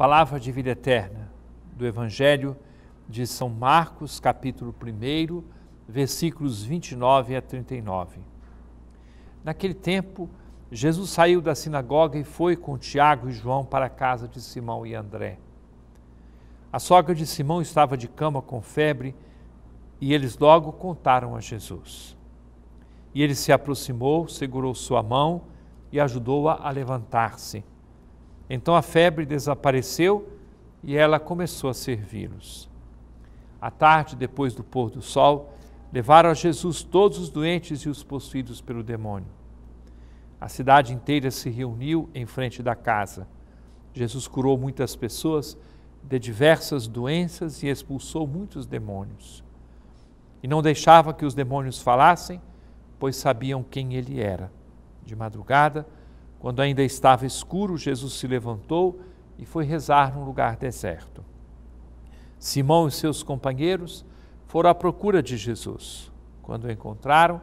Palavra de vida eterna do Evangelho de São Marcos, capítulo 1, versículos 29 a 39. Naquele tempo, Jesus saiu da sinagoga e foi com Tiago e João para a casa de Simão e André. A sogra de Simão estava de cama com febre e eles logo contaram a Jesus. E ele se aproximou, segurou sua mão e ajudou-a a, a levantar-se. Então a febre desapareceu e ela começou a servi-los. À tarde, depois do pôr do sol, levaram a Jesus todos os doentes e os possuídos pelo demônio. A cidade inteira se reuniu em frente da casa. Jesus curou muitas pessoas de diversas doenças e expulsou muitos demônios. E não deixava que os demônios falassem, pois sabiam quem ele era. De madrugada, quando ainda estava escuro, Jesus se levantou e foi rezar num lugar deserto. Simão e seus companheiros foram à procura de Jesus. Quando o encontraram,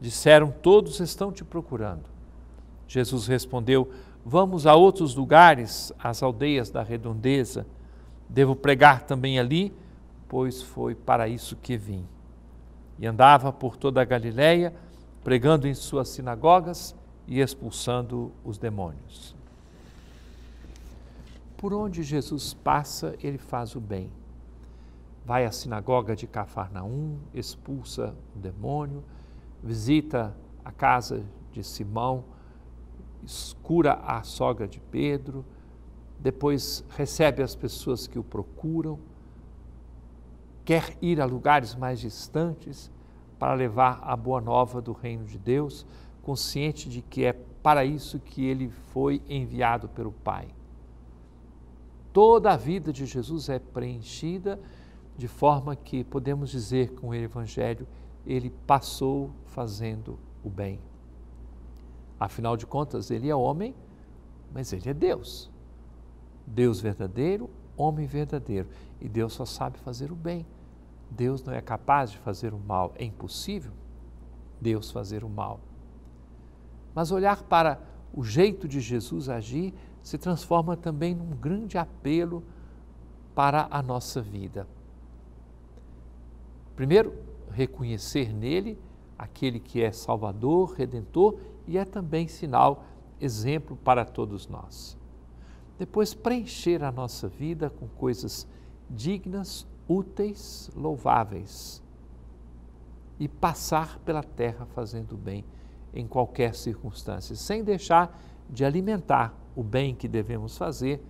disseram: Todos estão te procurando. Jesus respondeu: Vamos a outros lugares, às aldeias da redondeza. Devo pregar também ali, pois foi para isso que vim. E andava por toda a Galiléia, pregando em suas sinagogas e expulsando os demônios. Por onde Jesus passa, ele faz o bem. Vai à sinagoga de Cafarnaum, expulsa o demônio, visita a casa de Simão, cura a sogra de Pedro, depois recebe as pessoas que o procuram, quer ir a lugares mais distantes para levar a boa nova do reino de Deus, consciente de que é para isso que ele foi enviado pelo Pai. Toda a vida de Jesus é preenchida de forma que podemos dizer com o Evangelho, ele passou fazendo o bem. Afinal de contas, ele é homem, mas ele é Deus. Deus verdadeiro, homem verdadeiro. E Deus só sabe fazer o bem. Deus não é capaz de fazer o mal. É impossível Deus fazer o mal. Mas olhar para o jeito de Jesus agir se transforma também num grande apelo para a nossa vida. Primeiro, reconhecer nele aquele que é Salvador, Redentor e é também sinal, exemplo para todos nós. Depois, preencher a nossa vida com coisas dignas, úteis, louváveis e passar pela terra fazendo o bem em qualquer circunstância, sem deixar de alimentar o bem que devemos fazer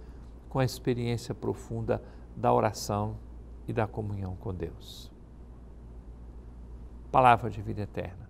com a experiência profunda da oração e da comunhão com Deus. Palavra de vida eterna.